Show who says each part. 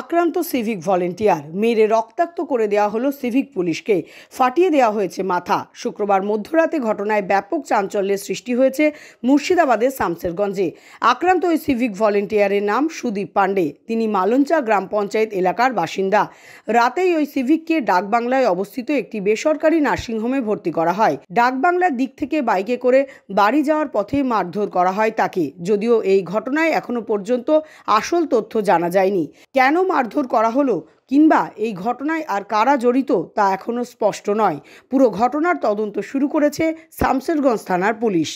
Speaker 1: আক্রান্ত civic volunteer মেরে রক্তাক্ত করে দেওয়া হলো সিভিক পুলিশকে ফাটিয়ে দেওয়া হয়েছে মাথা শুক্রবার মধ্যরাতে ঘটনায় ব্যাপক চাঞ্চল্যের সৃষ্টি হয়েছে মুর্শিদাবাদের শামসেরগঞ্জে আক্রান্ত ওই সিভিক ভলেন্টিয়ারের নাম সুদীপ পাণ্ডে তিনি মালঞ্চা গ্রাম পঞ্চায়েত এলাকার বাসিন্দা রাতেই ওই সিভিককে ডাকবাংলায় অবস্থিত একটি বেসরকারি নার্সিংহোমে ভর্তি করা হয় ডাকবাংলার দিক থেকে বাইকে করে বাড়ি যাওয়ার পথে মারধর করা হয় তাকে যদিও এই ঘটনায় এখনও পর্যন্ত আসল তথ্য জানা যায়নি কেন মারধর করা হলো কিংবা এই ঘটনায় আর কারা জড়িত তা এখনও স্পষ্ট নয় পুরো ঘটনার তদন্ত শুরু করেছে শামসেরগঞ্জ থানার পুলিশ